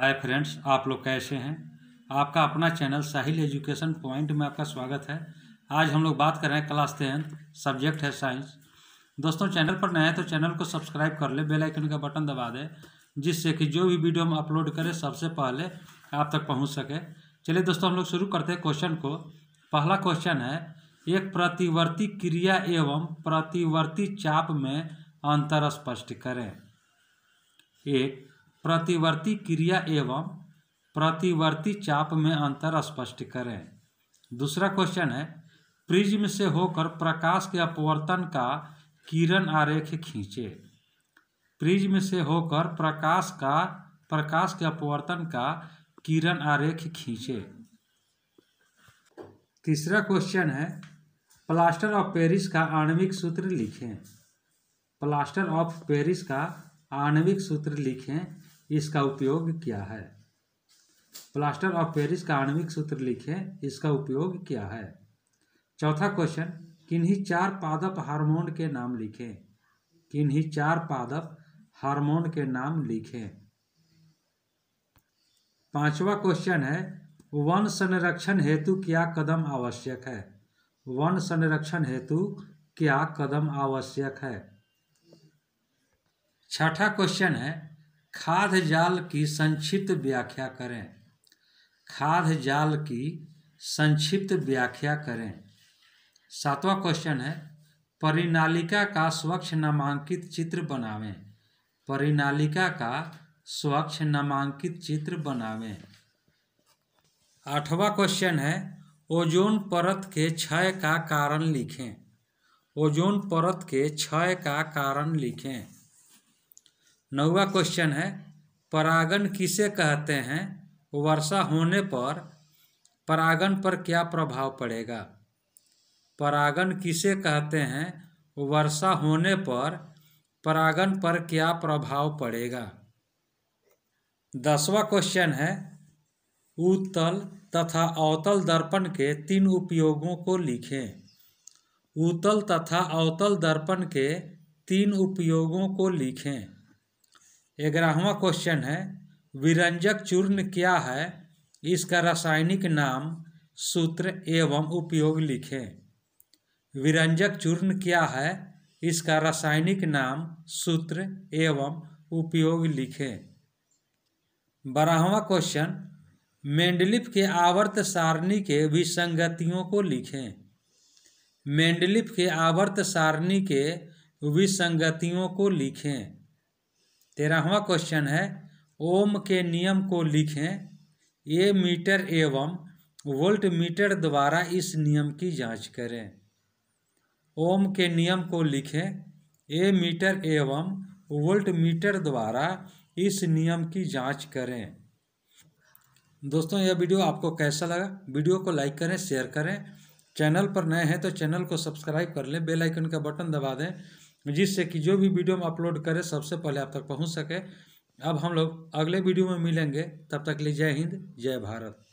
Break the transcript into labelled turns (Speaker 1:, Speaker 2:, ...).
Speaker 1: hi friends आप लोग कैसे हैं आपका अपना चैनल साहिल एजुकेशन पॉइंट में आपका स्वागत है आज हम लोग बात कर रहे हैं क्लास टेंथ सब्जेक्ट है साइंस दोस्तों चैनल पर नए हैं तो चैनल को सब्सक्राइब कर ले बेल आइकन का बटन दबा दें जिससे कि जो भी वीडियो हम अपलोड करें सबसे पहले आप तक पहुँच सके चलिए दोस्तों हम लोग शुरू करते हैं क्वेश्चन को पहला क्वेश्चन है एक प्रतिवर्ती क्रिया एवं प्रतिवर्ती चाप में अंतर स्पष्ट करें एक प्रतिवर्ती क्रिया एवं प्रतिवर्ती चाप में अंतर स्पष्ट करें दूसरा क्वेश्चन है प्रिज्म से होकर प्रकाश के अपवर्तन का किरण आरेख खींचे प्रिज्म से होकर प्रकाश का प्रकाश के अपवर्तन का किरण आरेख खींचे तीसरा क्वेश्चन है प्लास्टर ऑफ पेरिस का आणविक सूत्र लिखें प्लास्टर ऑफ पेरिस का आणविक सूत्र लिखें इसका उपयोग क्या है प्लास्टर ऑफ पेरिस का आणविक सूत्र लिखें इसका उपयोग क्या है चौथा क्वेश्चन किन्हीं चार पादप हार्मोन के नाम लिखें किन्हीं चार पादप हार्मोन के नाम लिखें पांचवा क्वेश्चन है वन संरक्षण हेतु क्या कदम आवश्यक है वन संरक्षण हेतु क्या कदम आवश्यक है छठा क्वेश्चन है खाद्य जाल की संक्षिप्त व्याख्या करें खाद जाल की संक्षिप्त व्याख्या करें सातवां क्वेश्चन है परिनालिका का स्वच्छ नामांकित चित्र बनावें परिनालिका का स्वच्छ नामांकित चित्र बनावें आठवां क्वेश्चन है ओजोन परत के क्षय का कारण लिखें ओजोन परत के क्षय का कारण लिखें नौवा क्वेश्चन है परागण किसे कहते हैं वर्षा होने पर परागण पर क्या प्रभाव पड़ेगा परागण किसे कहते हैं वर्षा होने पर परागण पर क्या प्रभाव पड़ेगा दसवा क्वेश्चन है उत्तल तथा अवतल दर्पण के तीन उपयोगों को लिखें उत्तल तथा अवतल दर्पण के तीन उपयोगों को लिखें ग्यारहवा क्वेश्चन है विरंजक चूर्ण क्या है इसका रासायनिक नाम सूत्र एवं उपयोग लिखें विरंजक चूर्ण क्या है इसका रासायनिक नाम सूत्र एवं उपयोग लिखें बारहवा क्वेश्चन मेंडलिप के आवर्त सारणी के विसंगतियों को लिखें मेंडलिप के आवर्त सारणी के विसंगतियों को लिखें तेरहवा क्वेश्चन है ओम के नियम को लिखें ए मीटर एवं वोल्ट मीटर द्वारा इस नियम की जांच करें ओम के नियम को लिखें ए मीटर एवं वोल्ट मीटर द्वारा इस नियम की जांच करें दोस्तों यह वीडियो आपको कैसा लगा वीडियो को लाइक करें शेयर करें चैनल पर नए हैं तो चैनल को सब्सक्राइब कर लें बेल आइकन का बटन दबा दें जिससे कि जो भी वीडियो हम अपलोड करें सबसे पहले आप तक पहुँच सके अब हम लोग अगले वीडियो में मिलेंगे तब तक के लिए जय हिंद जय भारत